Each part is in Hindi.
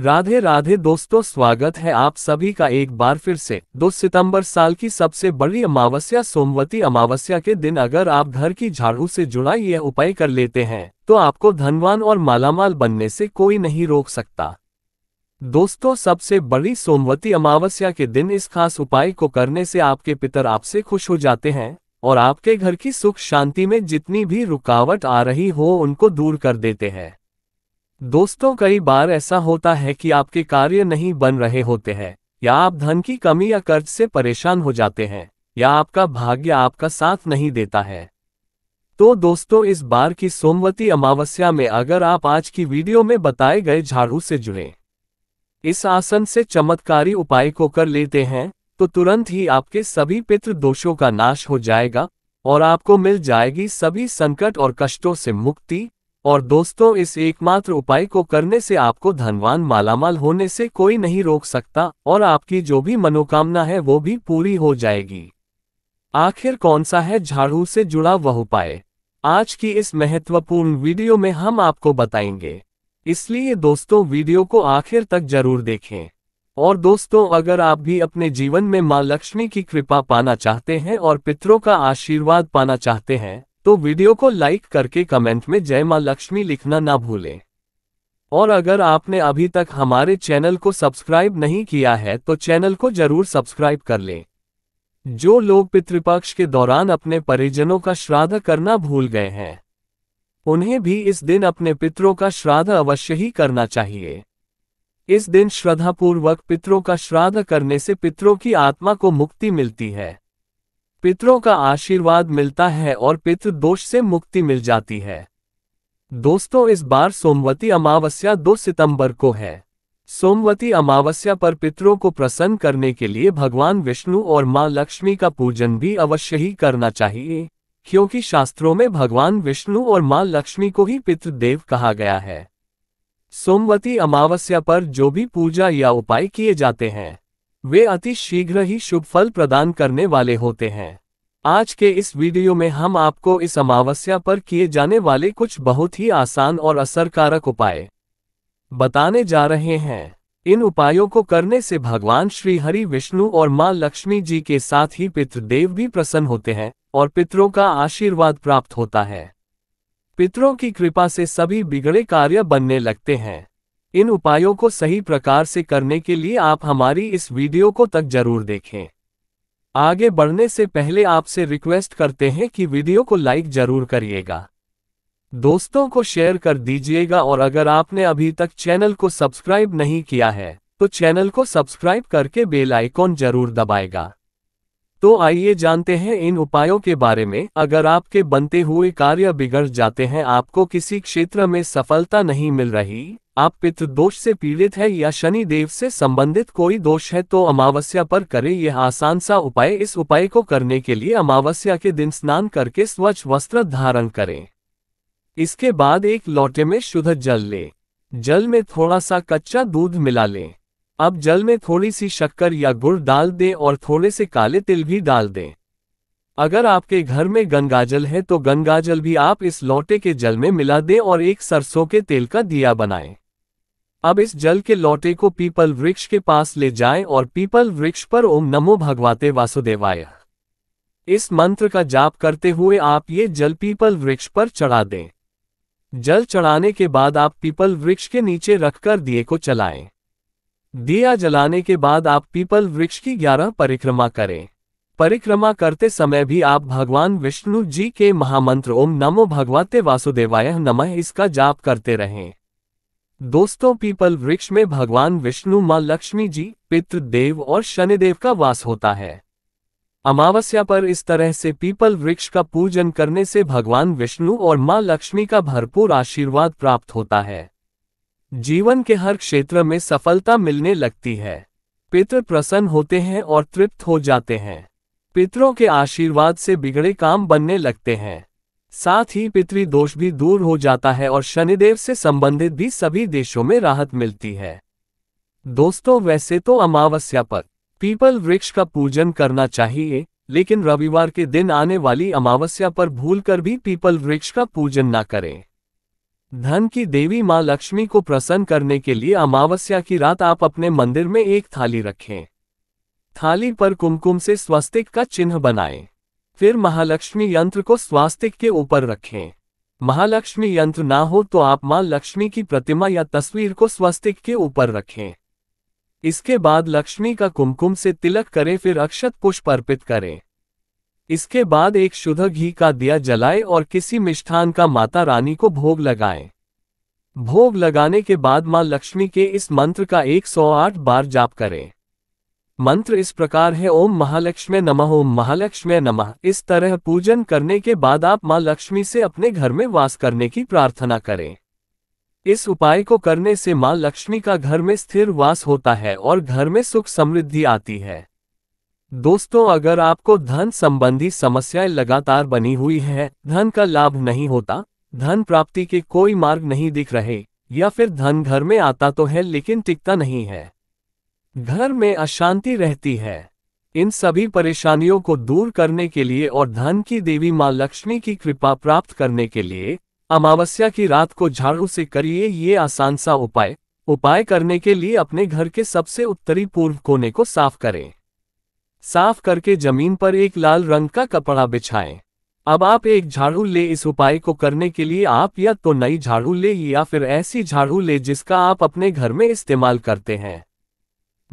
राधे राधे दोस्तों स्वागत है आप सभी का एक बार फिर से 2 सितंबर साल की सबसे बड़ी अमावस्या सोमवती अमावस्या के दिन अगर आप घर की झाड़ू से जुड़ा यह उपाय कर लेते हैं तो आपको धनवान और मालामाल बनने से कोई नहीं रोक सकता दोस्तों सबसे बड़ी सोमवती अमावस्या के दिन इस खास उपाय को करने से आपके पितर आपसे खुश हो जाते हैं और आपके घर की सुख शांति में जितनी भी रुकावट आ रही हो उनको दूर कर देते हैं दोस्तों कई बार ऐसा होता है कि आपके कार्य नहीं बन रहे होते हैं या आप धन की कमी या कर्ज से परेशान हो जाते हैं या आपका भाग्य आपका साथ नहीं देता है तो दोस्तों इस बार की सोमवती अमावस्या में अगर आप आज की वीडियो में बताए गए झाड़ू से जुड़े इस आसन से चमत्कारी उपाय को कर लेते हैं तो तुरंत ही आपके सभी पित्र दोषों का नाश हो जाएगा और आपको मिल जाएगी सभी संकट और कष्टों से मुक्ति और दोस्तों इस एकमात्र उपाय को करने से आपको धनवान मालामाल होने से कोई नहीं रोक सकता और आपकी जो भी मनोकामना है वो भी पूरी हो जाएगी आखिर कौन सा है झाड़ू से जुड़ा वह उपाय आज की इस महत्वपूर्ण वीडियो में हम आपको बताएंगे इसलिए दोस्तों वीडियो को आखिर तक जरूर देखें और दोस्तों अगर आप भी अपने जीवन में माँ लक्ष्मी की कृपा पाना चाहते हैं और पितरों का आशीर्वाद पाना चाहते हैं तो वीडियो को लाइक करके कमेंट में जय मां लक्ष्मी लिखना ना भूलें और अगर आपने अभी तक हमारे चैनल को सब्सक्राइब नहीं किया है तो चैनल को जरूर सब्सक्राइब कर लें जो लोग पितृपक्ष के दौरान अपने परिजनों का श्राद्ध करना भूल गए हैं उन्हें भी इस दिन अपने पितरों का श्राद्ध अवश्य ही करना चाहिए इस दिन श्रद्धापूर्वक पितरों का श्राद्ध करने से पितरों की आत्मा को मुक्ति मिलती है पितरों का आशीर्वाद मिलता है और पितृ दोष से मुक्ति मिल जाती है दोस्तों इस बार सोमवती अमावस्या 2 सितंबर को है सोमवती अमावस्या पर पितरों को प्रसन्न करने के लिए भगवान विष्णु और मां लक्ष्मी का पूजन भी अवश्य ही करना चाहिए क्योंकि शास्त्रों में भगवान विष्णु और मां लक्ष्मी को ही पितृदेव कहा गया है सोमवती अमावस्या पर जो भी पूजा या उपाय किए जाते हैं वे अति शीघ्र ही शुभ फल प्रदान करने वाले होते हैं आज के इस वीडियो में हम आपको इस अमावस्या पर किए जाने वाले कुछ बहुत ही आसान और असरकारक उपाय बताने जा रहे हैं इन उपायों को करने से भगवान श्री हरि विष्णु और मां लक्ष्मी जी के साथ ही पितृदेव भी प्रसन्न होते हैं और पितरों का आशीर्वाद प्राप्त होता है पितरों की कृपा से सभी बिगड़े कार्य बनने लगते हैं इन उपायों को सही प्रकार से करने के लिए आप हमारी इस वीडियो को तक जरूर देखें आगे बढ़ने से पहले आपसे रिक्वेस्ट करते हैं कि वीडियो को लाइक जरूर करिएगा दोस्तों को शेयर कर दीजिएगा और अगर आपने अभी तक चैनल को सब्सक्राइब नहीं किया है तो चैनल को सब्सक्राइब करके बेल आइकॉन जरूर दबाएगा तो आइए जानते हैं इन उपायों के बारे में अगर आपके बनते हुए कार्य बिगड़ जाते हैं आपको किसी क्षेत्र में सफलता नहीं मिल रही आप पित्त दोष से पीड़ित है या शनि देव से संबंधित कोई दोष है तो अमावस्या पर करें यह आसान सा उपाय इस उपाय को करने के लिए अमावस्या के दिन स्नान करके स्वच्छ वस्त्र धारण करें इसके बाद एक लोटे में शुद्ध जल लें जल में थोड़ा सा कच्चा दूध मिला लें अब जल में थोड़ी सी शक्कर या गुड़ डाल दें और थोड़े से काले तिल भी डाल दें अगर आपके घर में गंगाजल है तो गंगाजल भी आप इस लोटे के जल में मिला दें और एक सरसों के तेल का दिया बनाएं अब इस जल के लौटे को पीपल वृक्ष के पास ले जाएं और पीपल वृक्ष पर ओम नमो भगवाते वासुदेवाय इस मंत्र का जाप करते हुए आप ये जल पीपल वृक्ष पर चढ़ा दें जल चढ़ाने के बाद आप पीपल वृक्ष के नीचे रखकर दिए को चलाएं। दिया जलाने के बाद आप पीपल वृक्ष की ग्यारह परिक्रमा करें परिक्रमा करते समय भी आप भगवान विष्णु जी के महामंत्र ओम नमो भगवते वासुदेवाय नमः इसका जाप करते रहें दोस्तों पीपल वृक्ष में भगवान विष्णु मां लक्ष्मी जी पितृदेव और शनिदेव का वास होता है अमावस्या पर इस तरह से पीपल वृक्ष का पूजन करने से भगवान विष्णु और मां लक्ष्मी का भरपूर आशीर्वाद प्राप्त होता है जीवन के हर क्षेत्र में सफलता मिलने लगती है पितृ प्रसन्न होते हैं और तृप्त हो जाते हैं पितरों के आशीर्वाद से बिगड़े काम बनने लगते हैं साथ ही पितृ दोष भी दूर हो जाता है और शनिदेव से संबंधित भी सभी देशों में राहत मिलती है दोस्तों वैसे तो अमावस्या पर पीपल वृक्ष का पूजन करना चाहिए लेकिन रविवार के दिन आने वाली अमावस्या पर भूलकर भी पीपल वृक्ष का पूजन ना करें धन की देवी मां लक्ष्मी को प्रसन्न करने के लिए अमावस्या की रात आप अपने मंदिर में एक थाली रखें थाली पर कुमकुम से स्वस्तिक का चिन्ह बनाएं फिर महालक्ष्मी यंत्र को स्वास्तिक के ऊपर रखें महालक्ष्मी यंत्र ना हो तो आप मां लक्ष्मी की प्रतिमा या तस्वीर को स्वस्तिक के ऊपर रखें इसके बाद लक्ष्मी का कुमकुम से तिलक करें फिर अक्षत पुष्प अर्पित करें इसके बाद एक शुद्ध घी का दिया जलाएं और किसी मिष्ठान का माता रानी को भोग लगाएं। भोग लगाने के बाद मां लक्ष्मी के इस मंत्र का 108 बार जाप करें मंत्र इस प्रकार है ओम महालक्ष्मी नमः ओम महालक्ष्मी नमः इस तरह पूजन करने के बाद आप मां लक्ष्मी से अपने घर में वास करने की प्रार्थना करें इस उपाय को करने से मां लक्ष्मी का घर में स्थिर वास होता है और घर में सुख समृद्धि आती है दोस्तों अगर आपको धन संबंधी समस्याएं लगातार बनी हुई हैं, धन का लाभ नहीं होता धन प्राप्ति के कोई मार्ग नहीं दिख रहे या फिर धन घर में आता तो है लेकिन टिकता नहीं है घर में अशांति रहती है इन सभी परेशानियों को दूर करने के लिए और धन की देवी मां लक्ष्मी की कृपा प्राप्त करने के लिए अमावस्या की रात को झाड़ू से करिए ये आसान सा उपाय उपाय करने के लिए अपने घर के सबसे उत्तरी पूर्व कोने को साफ करें साफ करके जमीन पर एक लाल रंग का कपड़ा बिछाएं अब आप एक झाड़ू ले इस उपाय को करने के लिए आप या तो नई झाड़ू ले या फिर ऐसी झाड़ू ले जिसका आप अपने घर में इस्तेमाल करते हैं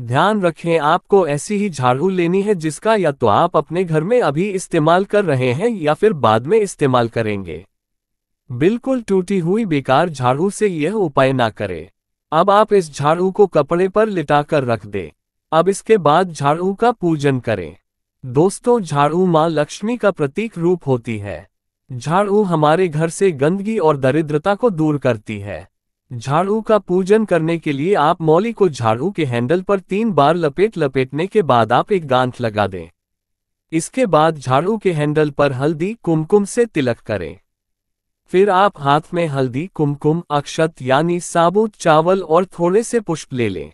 ध्यान रखें आपको ऐसी ही झाड़ू लेनी है जिसका या तो आप अपने घर में अभी इस्तेमाल कर रहे हैं या फिर बाद में इस्तेमाल करेंगे बिल्कुल टूटी हुई बेकार झाड़ू से यह उपाय ना करें अब आप इस झाड़ू को कपड़े पर लिटा कर रख दें अब इसके बाद झाड़ू का पूजन करें दोस्तों झाड़ू माँ लक्ष्मी का प्रतीक रूप होती है झाड़ू हमारे घर से गंदगी और दरिद्रता को दूर करती है झाड़ू का पूजन करने के लिए आप मौली को झाड़ू के हैंडल पर तीन बार लपेट लपेटने के बाद आप एक गांठ लगा दें इसके बाद झाड़ू के हैंडल पर हल्दी कुमकुम से तिलक करें फिर आप हाथ में हल्दी कुमकुम अक्षत यानी साबुत चावल और थोड़े से पुष्प ले लें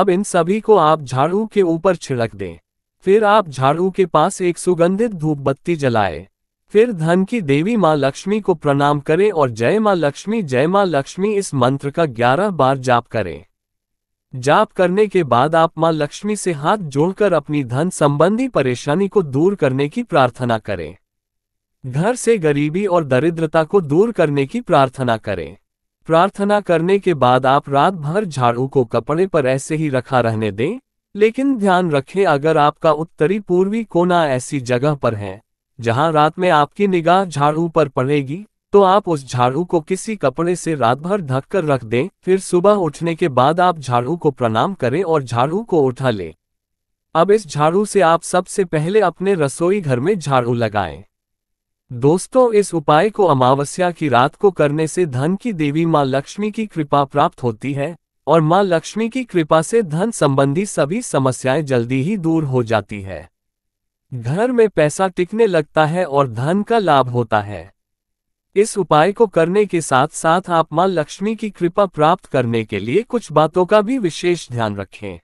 अब इन सभी को आप झाड़ू के ऊपर छिड़क दें फिर आप झाड़ू के पास एक सुगंधित धूपबत्ती जलाएं फिर धन की देवी माँ लक्ष्मी को प्रणाम करें और जय माँ लक्ष्मी जय माँ लक्ष्मी इस मंत्र का ग्यारह बार जाप करें जाप करने के बाद आप मां लक्ष्मी से हाथ जोड़कर अपनी धन संबंधी परेशानी को दूर करने की प्रार्थना करें घर से गरीबी और दरिद्रता को दूर करने की प्रार्थना करें प्रार्थना करने के बाद आप रात भर झाड़ू को कपड़े पर ऐसे ही रखा रहने दें लेकिन ध्यान रखें अगर आपका उत्तरी पूर्वी कोना ऐसी जगह पर है जहां रात में आपकी निगाह झाड़ू पर पड़ेगी तो आप उस झाड़ू को किसी कपड़े से रात भर ढक कर रख दें फिर सुबह उठने के बाद आप झाड़ू को प्रणाम करें और झाड़ू को उठा लें अब इस झाड़ू से आप सबसे पहले अपने रसोई घर में झाड़ू लगाएं। दोस्तों इस उपाय को अमावस्या की रात को करने से धन की देवी मां लक्ष्मी की कृपा प्राप्त होती है और मां लक्ष्मी की कृपा से धन संबंधी सभी समस्याएं जल्दी ही दूर हो जाती है घर में पैसा टिकने लगता है और धन का लाभ होता है इस उपाय को करने के साथ साथ आप मां लक्ष्मी की कृपा प्राप्त करने के लिए कुछ बातों का भी विशेष ध्यान रखें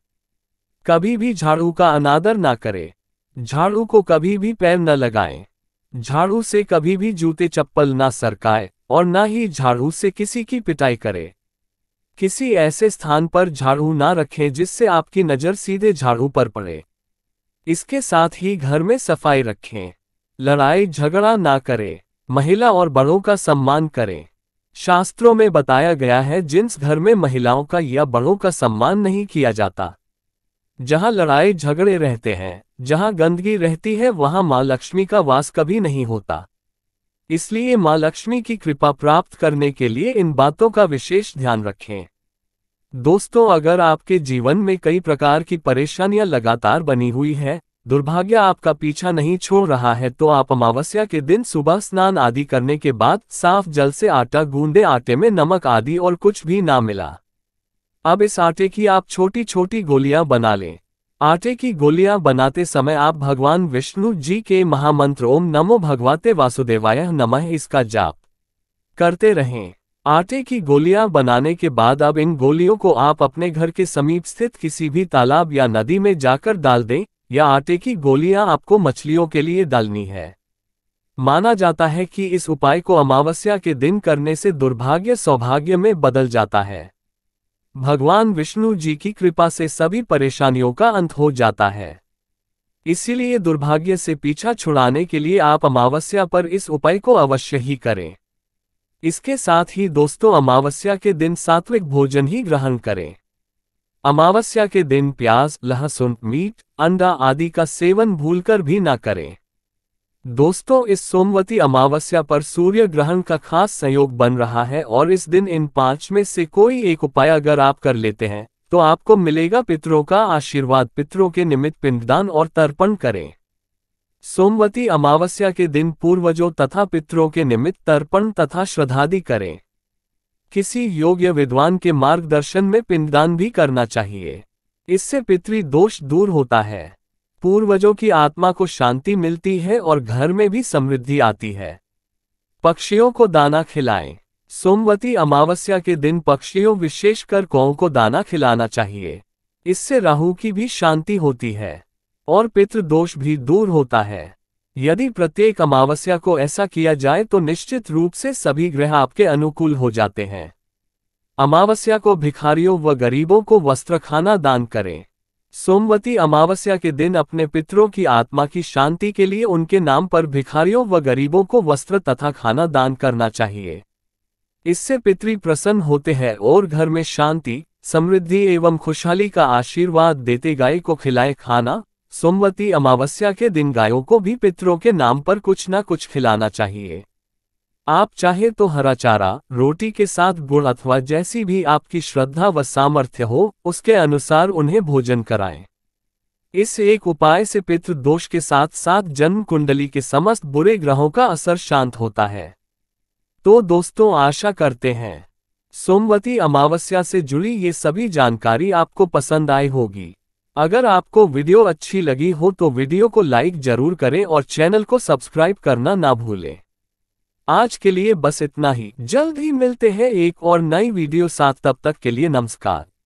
कभी भी झाड़ू का अनादर ना करें झाड़ू को कभी भी पैर न लगाएं झाड़ू से कभी भी जूते चप्पल ना सरकाए और ना ही झाड़ू से किसी की पिटाई करे किसी ऐसे स्थान पर झाड़ू ना रखें जिससे आपकी नज़र सीधे झाड़ू पर पड़े इसके साथ ही घर में सफाई रखें लड़ाई झगड़ा ना करें महिला और बड़ों का सम्मान करें शास्त्रों में बताया गया है जिन्स घर में महिलाओं का या बड़ों का सम्मान नहीं किया जाता जहां लड़ाई झगड़े रहते हैं जहां गंदगी रहती है वहां माँ लक्ष्मी का वास कभी नहीं होता इसलिए माँ लक्ष्मी की कृपा प्राप्त करने के लिए इन बातों का विशेष ध्यान रखें दोस्तों अगर आपके जीवन में कई प्रकार की परेशानियां लगातार बनी हुई है दुर्भाग्य आपका पीछा नहीं छोड़ रहा है तो आप अमावस्या के दिन सुबह स्नान आदि करने के बाद साफ जल से आटा गूंदे आटे में नमक आदि और कुछ भी ना मिला अब इस आटे की आप छोटी छोटी गोलियां बना लें आटे की गोलियां बनाते समय आप भगवान विष्णु जी के महामंत्र ओम नमो भगवाते वासुदेवाय नमः इसका जाप करते रहें आटे की गोलियां बनाने के बाद अब इन गोलियों को आप अपने घर के समीप स्थित किसी भी तालाब या नदी में जाकर डाल दें या आटे की गोलियां आपको मछलियों के लिए डालनी है माना जाता है कि इस उपाय को अमावस्या के दिन करने से दुर्भाग्य सौभाग्य में बदल जाता है भगवान विष्णु जी की कृपा से सभी परेशानियों का अंत हो जाता है इसीलिए दुर्भाग्य से पीछा छुड़ाने के लिए आप अमावस्या पर इस उपाय को अवश्य ही करें इसके साथ ही दोस्तों अमावस्या के दिन सात्विक भोजन ही ग्रहण करें अमावस्या के दिन प्याज लहसुन मीट अंडा आदि का सेवन भूलकर भी ना करें दोस्तों इस सोमवती अमावस्या पर सूर्य ग्रहण का खास संयोग बन रहा है और इस दिन इन पांच में से कोई एक उपाय अगर आप कर लेते हैं तो आपको मिलेगा पितरों का आशीर्वाद पितरों के निमित्त पिंडदान और तर्पण करें सोमवती अमावस्या के दिन पूर्वजों तथा पितरों के निमित्त तर्पण तथा श्रद्धादि करें किसी योग्य विद्वान के मार्गदर्शन में पिंडदान भी करना चाहिए इससे पितृ दोष दूर होता है पूर्वजों की आत्मा को शांति मिलती है और घर में भी समृद्धि आती है पक्षियों को दाना खिलाएं सोमवती अमावस्या के दिन पक्षियों विशेषकर कौ को दाना खिलाना चाहिए इससे राहु की भी शांति होती है और पितृदोष भी दूर होता है यदि प्रत्येक अमावस्या को ऐसा किया जाए तो निश्चित रूप से सभी ग्रह आपके अनुकूल हो जाते हैं अमावस्या को भिखारियों व गरीबों को वस्त्र खाना दान करें सोमवती अमावस्या के दिन अपने पितरों की आत्मा की शांति के लिए उनके नाम पर भिखारियों व गरीबों को वस्त्र तथा खाना दान करना चाहिए इससे पितरी प्रसन्न होते हैं और घर में शांति समृद्धि एवं खुशहाली का आशीर्वाद देते गाय को खिलाए खाना सोमवती अमावस्या के दिन गायों को भी पितरों के नाम पर कुछ ना कुछ खिलाना चाहिए आप चाहे तो हरा चारा रोटी के साथ गुड़ अथवा जैसी भी आपकी श्रद्धा व सामर्थ्य हो उसके अनुसार उन्हें भोजन कराएं इस एक उपाय से पितृ दोष के साथ साथ जन्म कुंडली के समस्त बुरे ग्रहों का असर शांत होता है तो दोस्तों आशा करते हैं सोमवती अमावस्या से जुड़ी ये सभी जानकारी आपको पसंद आई होगी अगर आपको वीडियो अच्छी लगी हो तो वीडियो को लाइक जरूर करें और चैनल को सब्सक्राइब करना ना भूलें आज के लिए बस इतना ही जल्द ही मिलते हैं एक और नई वीडियो साथ तब तक के लिए नमस्कार